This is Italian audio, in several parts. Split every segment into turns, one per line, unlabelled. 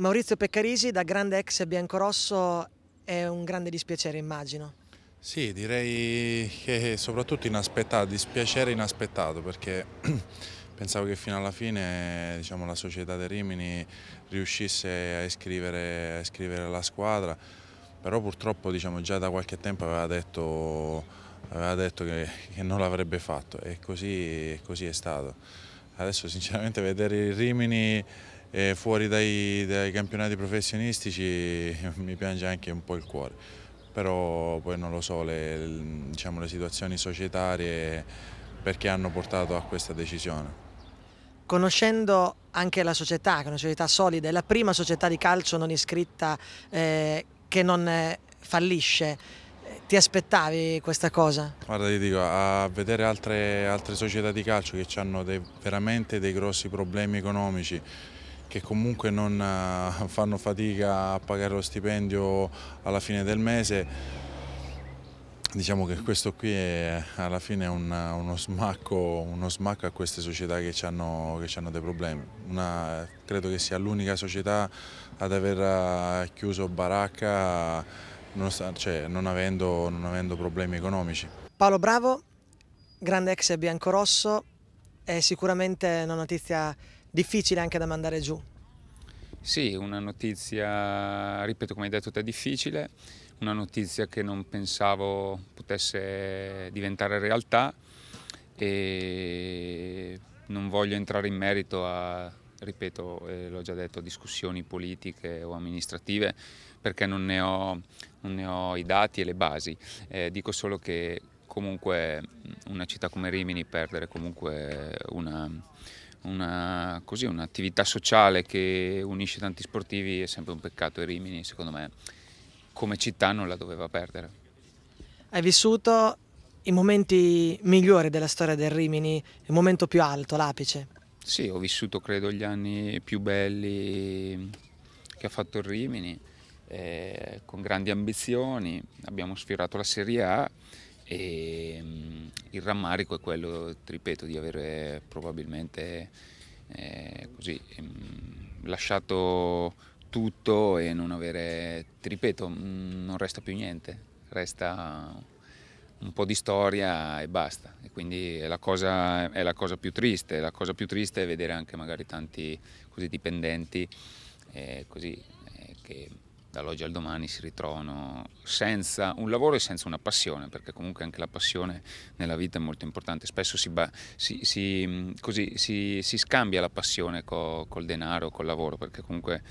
Maurizio Peccarisi, da grande ex biancorosso, è un grande dispiacere immagino.
Sì, direi che soprattutto inaspettato, dispiacere inaspettato perché pensavo che fino alla fine diciamo, la società del Rimini riuscisse a iscrivere, a iscrivere la squadra, però purtroppo diciamo, già da qualche tempo aveva detto, aveva detto che, che, non l'avrebbe fatto e così, così è stato. Adesso sinceramente vedere il Rimini e fuori dai, dai campionati professionistici mi piange anche un po' il cuore, però poi non lo so, le, diciamo, le situazioni societarie perché hanno portato a questa decisione.
Conoscendo anche la società, che è una società solida, è la prima società di calcio non iscritta eh, che non eh, fallisce, eh, ti aspettavi questa cosa?
Guarda ti dico, a vedere altre, altre società di calcio che hanno dei, veramente dei grossi problemi economici che comunque non eh, fanno fatica a pagare lo stipendio alla fine del mese. Diciamo che questo qui è, alla fine è un, uno, smacco, uno, smacco, a queste società che ci hanno, che ci hanno dei problemi. Una, credo che sia l'unica società ad aver eh, chiuso baracca non, cioè, non, avendo, non avendo problemi economici.
Paolo Bravo, grande ex biancorosso, è sicuramente una notizia difficile anche da mandare giù.
Sì, una notizia, ripeto come hai detto te, difficile, una notizia che non pensavo potesse diventare realtà e non voglio entrare in merito a, ripeto, eh, l'ho già detto, discussioni politiche o amministrative perché non ne ho, non ne ho i dati e le basi, eh, dico solo che comunque una città come Rimini perdere comunque una, una così, un'attività sociale che unisce tanti sportivi è sempre un peccato e Rimini secondo me come città non la doveva perdere.
Hai vissuto i momenti migliori della storia del Rimini, il momento più alto, l'apice?
Sì, ho vissuto credo gli anni più belli che ha fatto il Rimini, eh, con grandi ambizioni, abbiamo sfiorato la Serie A e mh, mm, il rammarico è quello, ripeto, di avere probabilmente eh, così, mh, ehm, lasciato tutto e non avere, ti ripeto, mh, mm, non resta più niente, resta un po' di storia e basta. E quindi è la, cosa, è la cosa più triste, la cosa più triste è vedere anche magari tanti così dipendenti eh, così, eh, che dall'oggi al domani si ritrovano senza un lavoro e senza una passione, perché comunque anche la passione nella vita è molto importante. Spesso si, si, si, mm, così, si scambia la passione co, col denaro, col lavoro, perché comunque,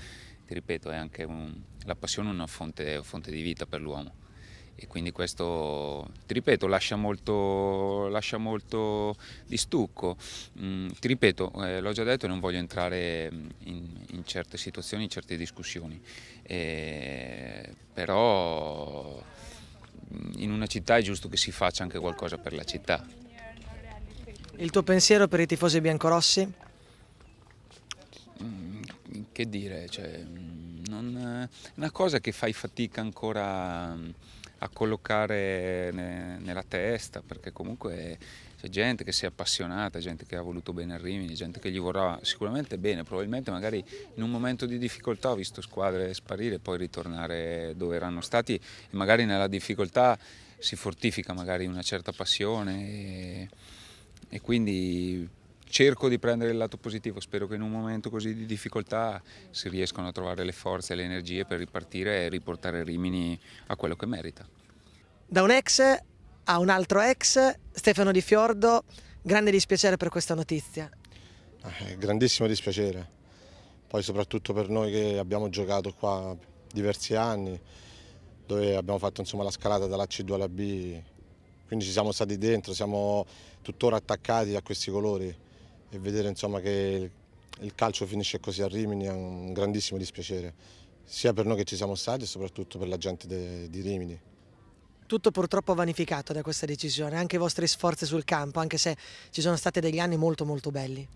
ti ripeto, è anche un, la passione è una fonte, fonte di vita per l'uomo e quindi questo, ti ripeto, lascia molto, lascia molto di stucco. Mm, ti ripeto, eh, l'ho già detto, non voglio entrare mm, in, in certe situazioni, in certe discussioni, eh, però mm, in una città è giusto che si faccia anche qualcosa per la città.
Il tuo pensiero per i tifosi biancorossi?
Mm, che dire, cioè, mm, non, eh, è una cosa che fai fatica ancora a collocare ne, nella testa, perché comunque c'è gente che si è appassionata, gente che ha voluto bene a Rimini, gente che gli vorrà sicuramente bene, probabilmente magari in un momento di difficoltà ho visto squadre sparire e poi ritornare dove erano stati e magari nella difficoltà si fortifica magari una certa passione e, e quindi cerco di prendere il lato positivo, spero che in un momento così di difficoltà si riescano a trovare le forze e le energie per ripartire e riportare Rimini a quello che merita.
Da un ex a un altro ex, Stefano Di Fiordo, grande dispiacere per questa notizia.
Eh, grandissimo dispiacere, poi soprattutto per noi che abbiamo giocato qua diversi anni, dove abbiamo fatto insomma, la scalata dalla C2 alla B, quindi ci siamo stati dentro, siamo tuttora attaccati a questi colori e vedere insomma, che il calcio finisce così a Rimini è un grandissimo dispiacere, sia per noi che ci siamo stati e soprattutto per la gente di Rimini.
Tutto purtroppo vanificato da questa decisione, anche i vostri sforzi sul campo, anche se ci sono stati degli anni molto molto belli.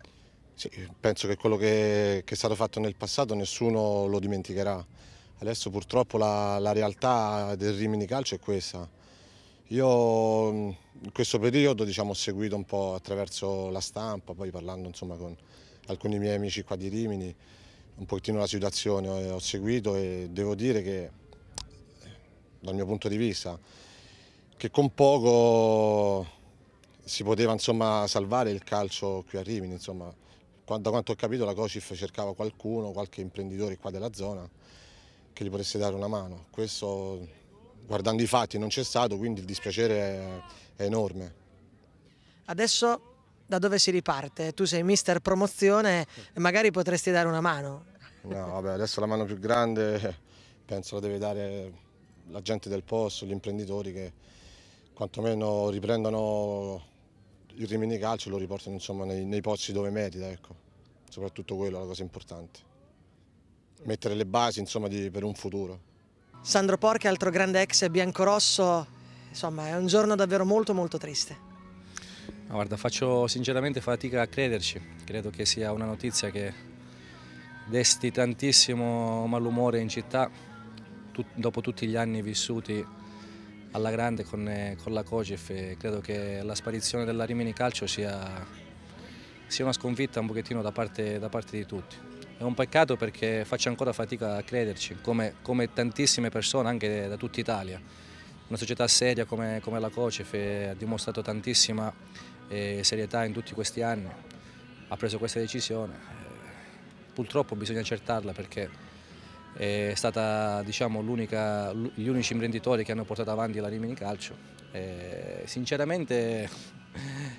Sì, penso che quello che, che è stato fatto nel passato nessuno lo dimenticherà. Adesso purtroppo la, la realtà del Rimini Calcio è questa. Io mm, in questo periodo diciamo, ho seguito un po' attraverso la stampa, poi parlando insomma, con alcuni miei amici qua di Rimini, un pochettino la situazione eh, ho, seguito e devo dire che dal mio punto di vista che con poco si poteva insomma, salvare il calcio qui a Rimini. Insomma. Da quanto ho capito la Cocif cercava qualcuno, qualche imprenditore qua della zona che gli potesse dare una mano. Questo guardando i fatti non c'è stato, quindi il dispiacere è enorme. Adesso da dove si
riparte? Tu sei mister promozione, e magari potresti dare una mano.
No, vabbè, adesso la mano più grande penso la deve dare la gente del posto, gli imprenditori che quantomeno riprendono il Rimini Calcio e lo riportano insomma, nei, nei posti dove merita, ecco. soprattutto quello è la cosa importante. Mettere le basi insomma, di, per un futuro.
Sandro Porca, altro grande ex biancorosso, insomma è un giorno davvero molto molto triste.
Guarda, faccio sinceramente
fatica a crederci, credo che sia una notizia che desti tantissimo malumore in città, Tut dopo tutti gli anni vissuti alla grande con, con la COGEF, credo che la sparizione della Rimini Calcio sia, sia una sconfitta un pochettino da parte, da parte di tutti. È un peccato perché faccio ancora fatica a crederci, come, come tantissime persone anche da tutta Italia. Una società seria come, come la COCEF ha dimostrato tantissima eh, serietà in tutti questi anni, ha preso questa decisione. Eh, purtroppo bisogna accertarla perché è stata diciamo, gli unici imprenditori che hanno portato avanti la Rimini Calcio. E eh, sinceramente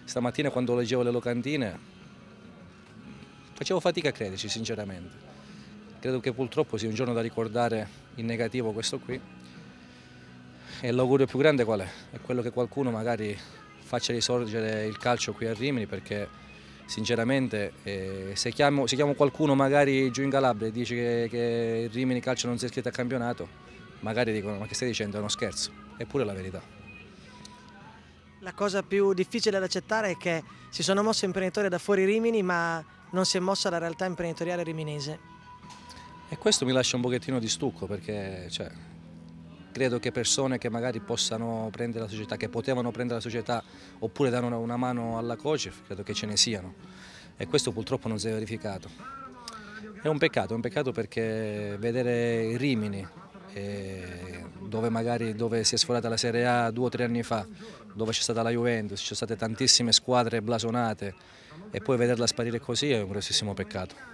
stamattina quando leggevo le locantine Facevo fatica a crederci sinceramente. Credo che purtroppo sia un giorno da ricordare in negativo questo qui. E l'augurio più grande qual è? È quello che qualcuno magari faccia risorgere il calcio qui a Rimini perché sinceramente eh, se, chiamo, se, chiamo, qualcuno magari giù in Calabria e dice che, che il Rimini calcio non si è iscritto a campionato, magari dicono ma che stai dicendo è uno scherzo, eppure è la verità.
La cosa più difficile da accettare è che si sono mossi imprenditori da fuori Rimini, ma non si è mossa la realtà imprenditoriale riminese. E
questo mi lascia un pochettino di stucco perché cioè, credo che persone che magari possano prendere la società, che potevano prendere la società oppure dare una, mano alla COCIF, credo che ce ne siano e questo purtroppo non si è verificato. È un peccato, è un peccato perché vedere Rimini dove magari dove si è sforata la Serie A due o tre anni fa, dove c'è stata la Juventus, ci sono state tantissime squadre blasonate e poi vederla sparire così è un grossissimo peccato.